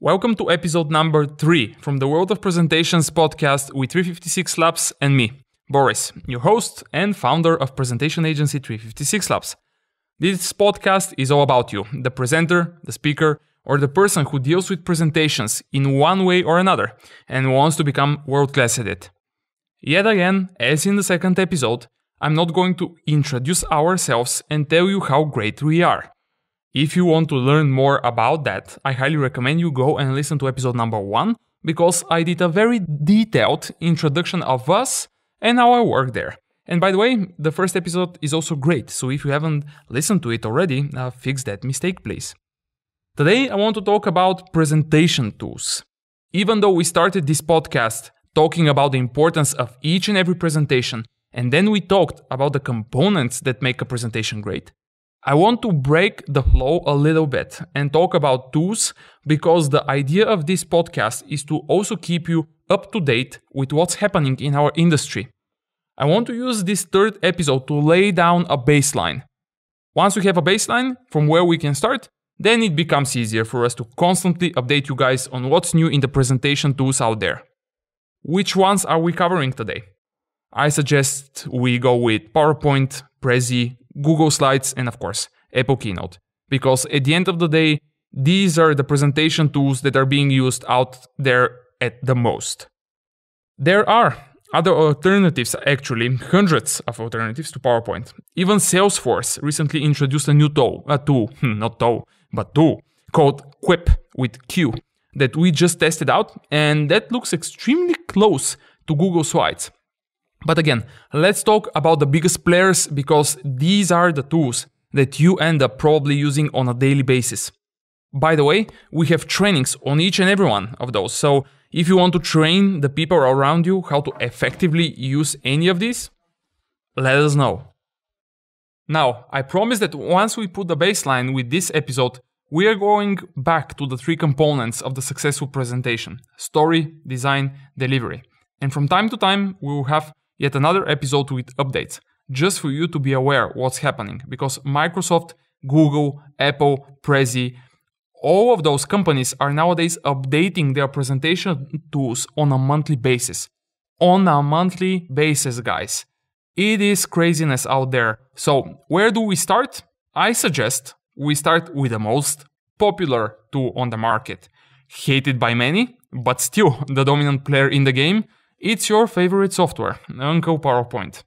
Welcome to episode number three from the World of Presentations podcast with 356 Labs and me, Boris, your host and founder of presentation agency 356 Labs. This podcast is all about you, the presenter, the speaker, or the person who deals with presentations in one way or another and wants to become world class at it. Yet again, as in the second episode, I'm not going to introduce ourselves and tell you how great we are. If you want to learn more about that, I highly recommend you go and listen to episode number one because I did a very detailed introduction of us and how I work there. And by the way, the first episode is also great, so if you haven't listened to it already, uh, fix that mistake, please. Today, I want to talk about presentation tools. Even though we started this podcast talking about the importance of each and every presentation, and then we talked about the components that make a presentation great, I want to break the flow a little bit and talk about tools because the idea of this podcast is to also keep you up to date with what's happening in our industry. I want to use this third episode to lay down a baseline. Once we have a baseline from where we can start, then it becomes easier for us to constantly update you guys on what's new in the presentation tools out there. Which ones are we covering today? I suggest we go with PowerPoint, Prezi, Google Slides, and of course, Apple Keynote. Because at the end of the day, these are the presentation tools that are being used out there at the most. There are other alternatives, actually, hundreds of alternatives to PowerPoint. Even Salesforce recently introduced a new tool, a tool, hmm, not tool, but tool, called Quip with Q, that we just tested out, and that looks extremely close to Google Slides. But again, let's talk about the biggest players because these are the tools that you end up probably using on a daily basis. By the way, we have trainings on each and every one of those. So if you want to train the people around you how to effectively use any of these, let us know. Now, I promise that once we put the baseline with this episode, we are going back to the three components of the successful presentation story, design, delivery. And from time to time, we will have yet another episode with updates, just for you to be aware what's happening because Microsoft, Google, Apple, Prezi, all of those companies are nowadays updating their presentation tools on a monthly basis. On a monthly basis, guys. It is craziness out there. So, where do we start? I suggest we start with the most popular tool on the market. Hated by many, but still the dominant player in the game, it's your favorite software, Uncle PowerPoint.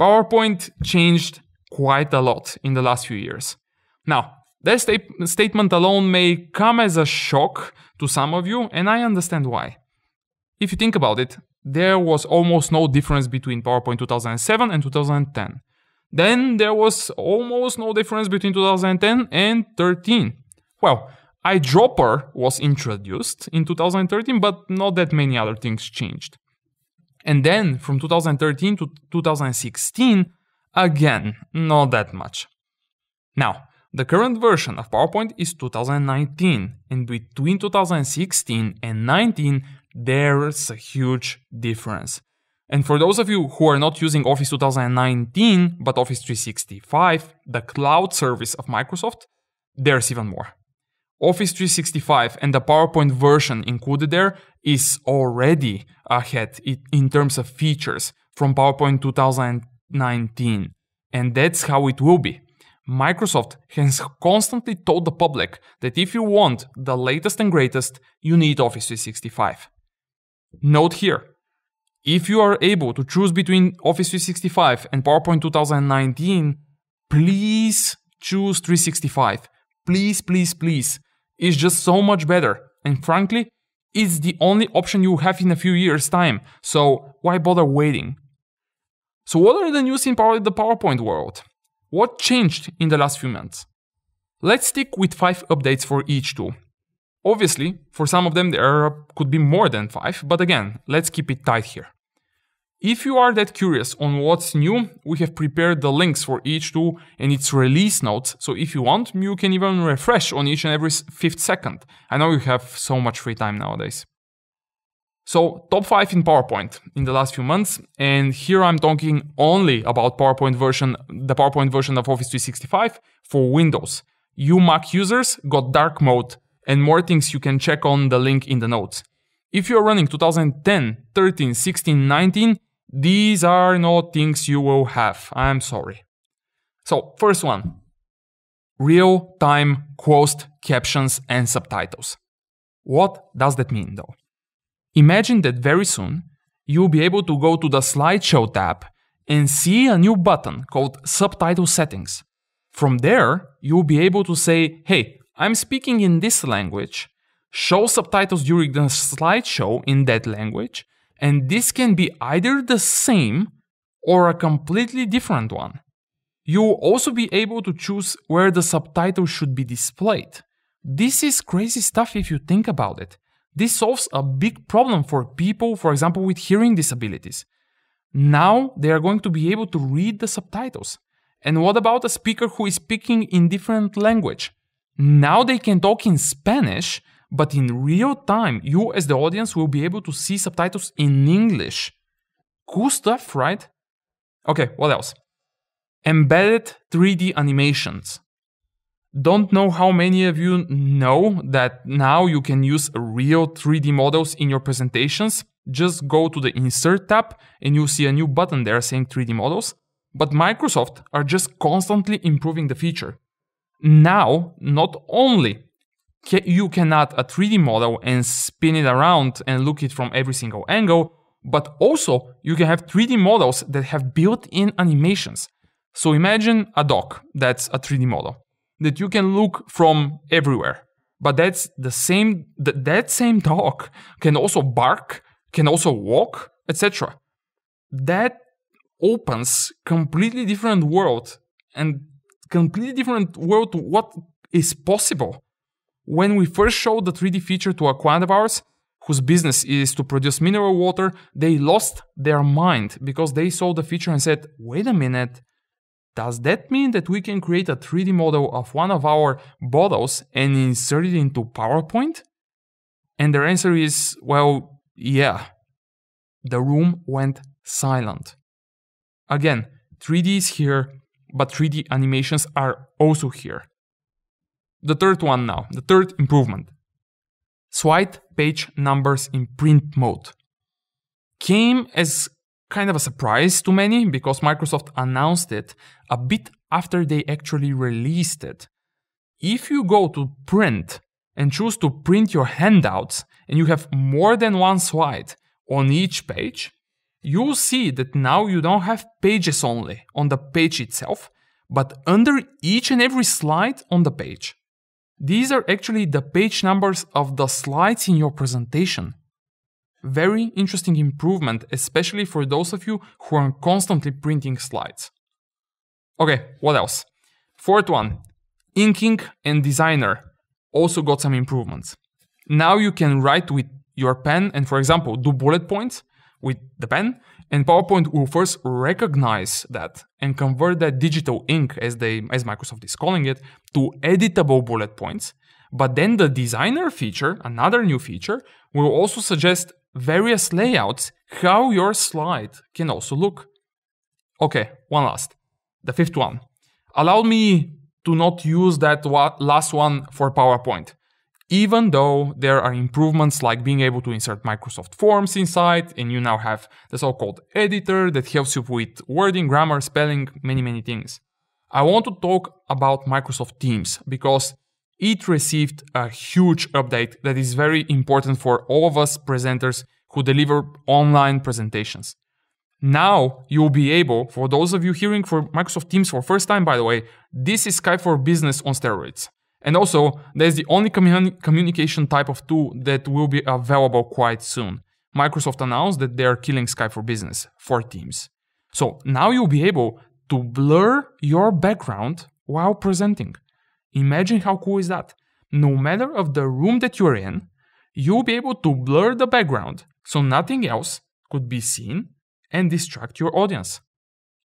PowerPoint changed quite a lot in the last few years. Now, that sta- statement alone may come as a shock to some of you, and I understand why. If you think about it, there was almost no difference between PowerPoint 2007 and 2010. Then there was almost no difference between 2010 and 13. Well, eyedropper was introduced in 2013, but not that many other things changed. And then from 2013 to 2016, again, not that much. Now, the current version of PowerPoint is 2019, and between 2016 and 19, there's a huge difference. And for those of you who are not using Office 2019, but Office 365, the cloud service of Microsoft, there's even more. Office 365 and the PowerPoint version included there is already ahead in terms of features from PowerPoint 2019. And that's how it will be. Microsoft has constantly told the public that if you want the latest and greatest, you need Office 365. Note here, if you are able to choose between Office 365 and PowerPoint 2019, please choose 365. Please, please, please. It's just so much better. And frankly, it's the only option you have in a few years time, so why bother waiting? So what are the news in power the PowerPoint world? What changed in the last few months? Let's stick with 5 updates for each tool. Obviously, for some of them there could be more than 5, but again, let's keep it tight here. If you are that curious on what's new, we have prepared the links for each tool and its release notes, so if you want, you can even refresh on each and every fifth second. I know you have so much free time nowadays. So, top 5 in PowerPoint in the last few months, and here I'm talking only about PowerPoint version, the PowerPoint version of Office 365 for Windows. You Mac users got dark mode, and more things you can check on the link in the notes. If you're running 2010, 13, 16, 19, these are not things you will have. I'm sorry. So, first one real time closed captions and subtitles. What does that mean though? Imagine that very soon you'll be able to go to the slideshow tab and see a new button called subtitle settings. From there, you'll be able to say, hey, I'm speaking in this language, show subtitles during the slideshow in that language, and this can be either the same or a completely different one. You will also be able to choose where the subtitle should be displayed. This is crazy stuff if you think about it. This solves a big problem for people, for example, with hearing disabilities. Now they are going to be able to read the subtitles. And what about a speaker who is speaking in different language? Now they can talk in Spanish but in real time, you as the audience will be able to see subtitles in English. Cool stuff, right? Okay, what else? Embedded 3D animations. Don't know how many of you know that now you can use real 3D models in your presentations. Just go to the Insert tab and you'll see a new button there saying 3D models. But Microsoft are just constantly improving the feature. Now, not only you can add a 3D model and spin it around and look it from every single angle, but also you can have 3D models that have built-in animations. So imagine a dog that's a 3D model that you can look from everywhere. But that's the same that that same dog can also bark, can also walk, etc. That opens completely different world and completely different world to what is possible when we first showed the 3D feature to a client of ours, whose business is to produce mineral water, they lost their mind because they saw the feature and said, wait a minute, does that mean that we can create a 3D model of one of our bottles and insert it into PowerPoint? And their answer is, well, yeah. The room went silent. Again, 3D is here, but 3D animations are also here the third one now, the third improvement. Swipe page numbers in print mode. Came as kind of a surprise to many because Microsoft announced it a bit after they actually released it. If you go to print and choose to print your handouts and you have more than one slide on each page, you'll see that now you don't have pages only on the page itself, but under each and every slide on the page. These are actually the page numbers of the slides in your presentation. Very interesting improvement, especially for those of you who are constantly printing slides. Okay, what else? Fourth one, inking and designer also got some improvements. Now you can write with your pen and for example, do bullet points with the pen, and PowerPoint will first recognize that and convert that digital ink, as they as Microsoft is calling it, to editable bullet points. But then the designer feature, another new feature, will also suggest various layouts how your slide can also look. Okay, one last. The fifth one. Allow me to not use that last one for PowerPoint even though there are improvements like being able to insert Microsoft Forms inside, and you now have the so-called editor that helps you with wording, grammar, spelling, many, many things. I want to talk about Microsoft Teams because it received a huge update that is very important for all of us presenters who deliver online presentations. Now you'll be able, for those of you hearing for Microsoft Teams for first time, by the way, this is Skype for Business on steroids. And also, that's the only communi communication type of tool that will be available quite soon. Microsoft announced that they are killing Skype for Business for Teams. So now you'll be able to blur your background while presenting. Imagine how cool is that. No matter of the room that you're in, you'll be able to blur the background so nothing else could be seen and distract your audience.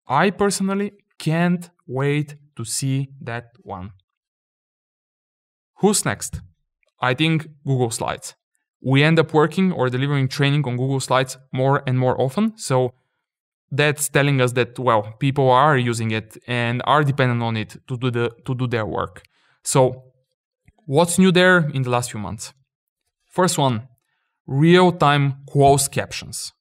I personally can't wait to see that one. Who's next? I think Google Slides. We end up working or delivering training on Google Slides more and more often. So that's telling us that well, people are using it and are dependent on it to do the to do their work. So what's new there in the last few months? First one, real-time closed captions.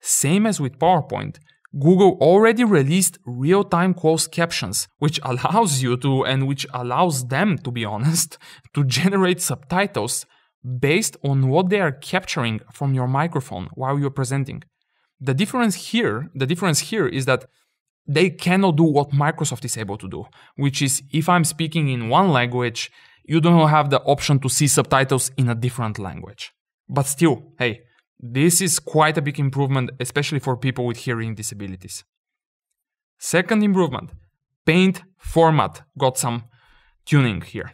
Same as with PowerPoint, Google already released real-time closed captions, which allows you to, and which allows them, to be honest, to generate subtitles based on what they are capturing from your microphone while you're presenting. The difference here, the difference here is that they cannot do what Microsoft is able to do, which is if I'm speaking in one language, you don't have the option to see subtitles in a different language. But still, hey, this is quite a big improvement, especially for people with hearing disabilities. Second improvement, paint format got some tuning here.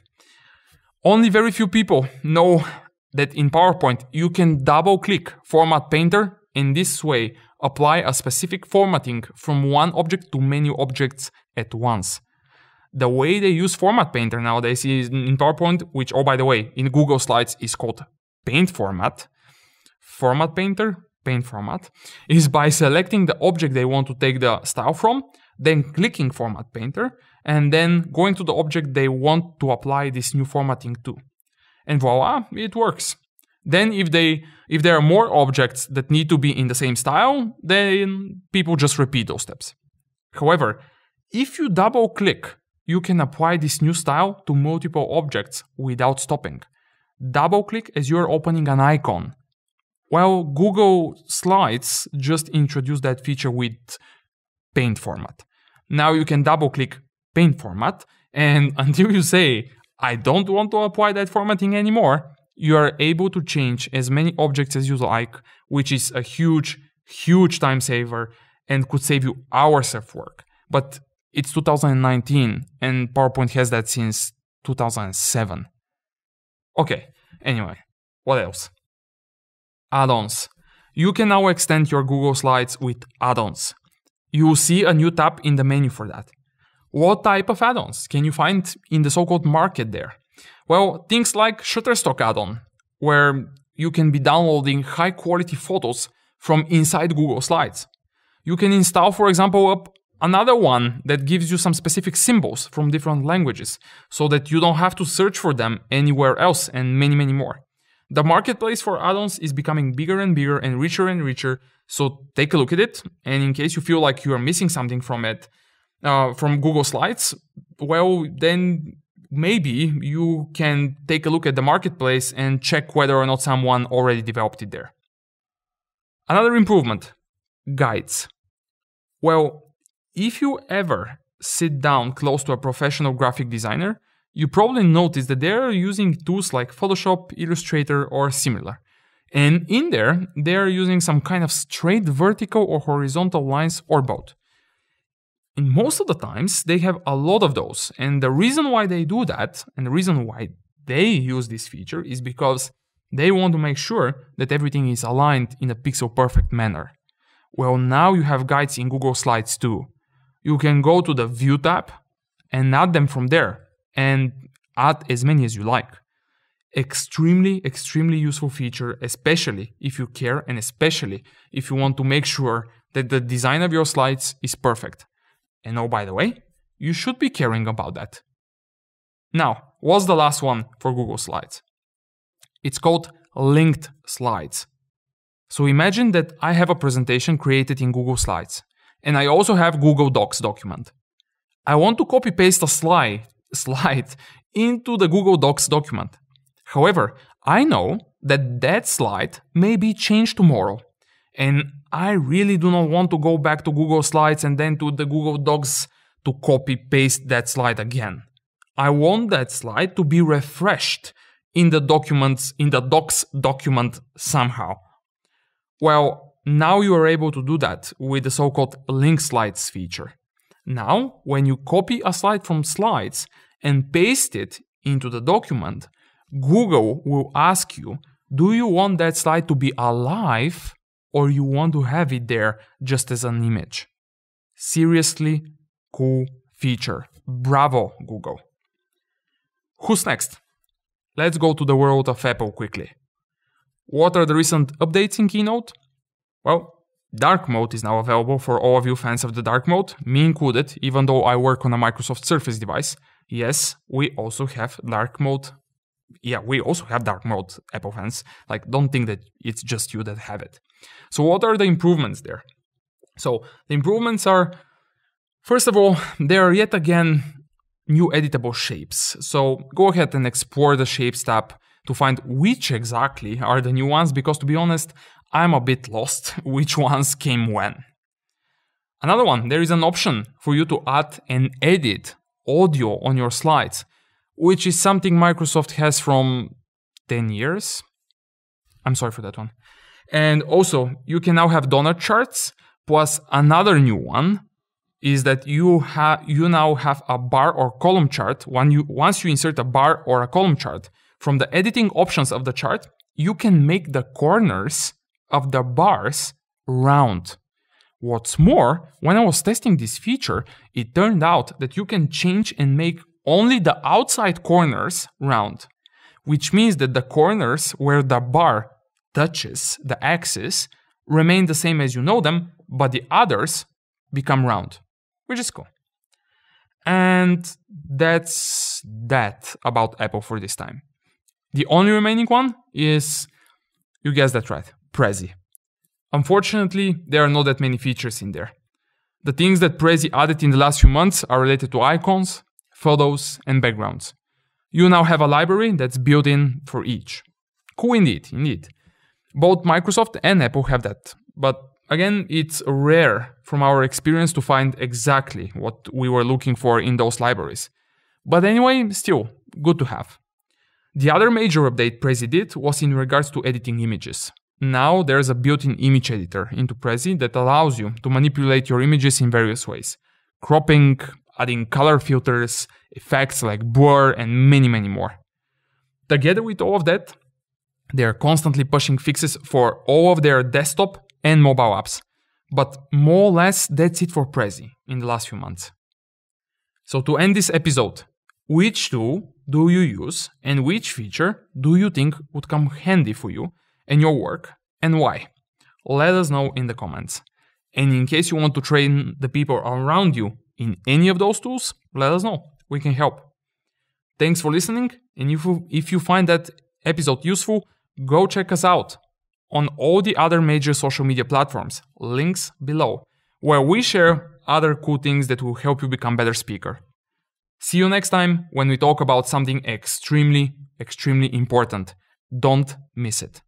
Only very few people know that in PowerPoint you can double click format painter in this way apply a specific formatting from one object to many objects at once. The way they use format painter nowadays is in PowerPoint, which oh by the way, in Google Slides is called paint format format painter, paint format, is by selecting the object they want to take the style from, then clicking format painter, and then going to the object they want to apply this new formatting to. And voila, it works. Then if they if there are more objects that need to be in the same style, then people just repeat those steps. However, if you double click, you can apply this new style to multiple objects without stopping. Double click as you're opening an icon well, Google Slides just introduced that feature with paint format. Now you can double click paint format, and until you say, I don't want to apply that formatting anymore, you are able to change as many objects as you like, which is a huge, huge time saver and could save you hours of work. But it's 2019 and PowerPoint has that since 2007. Okay, anyway, what else? add-ons. You can now extend your Google Slides with add-ons. You will see a new tab in the menu for that. What type of add-ons can you find in the so-called market there? Well, things like Shutterstock add-on, where you can be downloading high quality photos from inside Google Slides. You can install, for example, another one that gives you some specific symbols from different languages so that you don't have to search for them anywhere else and many, many more. The marketplace for add-ons is becoming bigger and bigger and richer and richer. So take a look at it. And in case you feel like you are missing something from it, uh, from Google Slides, well, then maybe you can take a look at the marketplace and check whether or not someone already developed it there. Another improvement guides. Well, if you ever sit down close to a professional graphic designer, you probably noticed that they're using tools like Photoshop, Illustrator, or similar. And in there, they're using some kind of straight vertical or horizontal lines or both. And most of the times, they have a lot of those. And the reason why they do that, and the reason why they use this feature, is because they want to make sure that everything is aligned in a pixel perfect manner. Well, now you have guides in Google Slides too. You can go to the View tab and add them from there and add as many as you like. Extremely, extremely useful feature, especially if you care and especially if you want to make sure that the design of your slides is perfect. And oh, by the way, you should be caring about that. Now, what's the last one for Google Slides? It's called linked slides. So imagine that I have a presentation created in Google Slides, and I also have Google Docs document. I want to copy paste a slide slide into the Google Docs document. However, I know that that slide may be changed tomorrow. And I really do not want to go back to Google Slides and then to the Google Docs to copy paste that slide again. I want that slide to be refreshed in the documents, in the docs document somehow. Well, now you are able to do that with the so-called link slides feature. Now, when you copy a slide from slides, and paste it into the document, Google will ask you, do you want that slide to be alive or you want to have it there just as an image? Seriously cool feature. Bravo, Google. Who's next? Let's go to the world of Apple quickly. What are the recent updates in Keynote? Well, Dark Mode is now available for all of you fans of the Dark Mode, me included, even though I work on a Microsoft Surface device. Yes, we also have dark mode. Yeah, we also have dark mode Apple fans. Like, don't think that it's just you that have it. So what are the improvements there? So the improvements are, first of all, there are yet again new editable shapes. So go ahead and explore the shapes tab to find which exactly are the new ones, because to be honest, I'm a bit lost which ones came when. Another one, there is an option for you to add and edit audio on your slides, which is something Microsoft has from 10 years. I'm sorry for that one. And also, you can now have donut charts, plus another new one is that you have you now have a bar or column chart. When you once you insert a bar or a column chart, from the editing options of the chart, you can make the corners of the bars round. What's more, when I was testing this feature, it turned out that you can change and make only the outside corners round, which means that the corners where the bar touches the axis remain the same as you know them, but the others become round, which is cool. And that's that about Apple for this time. The only remaining one is, you guessed that right, Prezi. Unfortunately, there are not that many features in there. The things that Prezi added in the last few months are related to icons, photos, and backgrounds. You now have a library that's built in for each. Cool indeed, indeed. Both Microsoft and Apple have that, but again, it's rare from our experience to find exactly what we were looking for in those libraries. But anyway, still, good to have. The other major update Prezi did was in regards to editing images. Now there's a built-in image editor into Prezi that allows you to manipulate your images in various ways. Cropping, adding color filters, effects like blur, and many, many more. Together with all of that, they are constantly pushing fixes for all of their desktop and mobile apps. But more or less, that's it for Prezi in the last few months. So, to end this episode, which tool do you use and which feature do you think would come handy for you and your work and why? Let us know in the comments. And in case you want to train the people around you in any of those tools, let us know. We can help. Thanks for listening. And if you, if you find that episode useful, go check us out on all the other major social media platforms, links below, where we share other cool things that will help you become better speaker. See you next time when we talk about something extremely, extremely important. Don't miss it.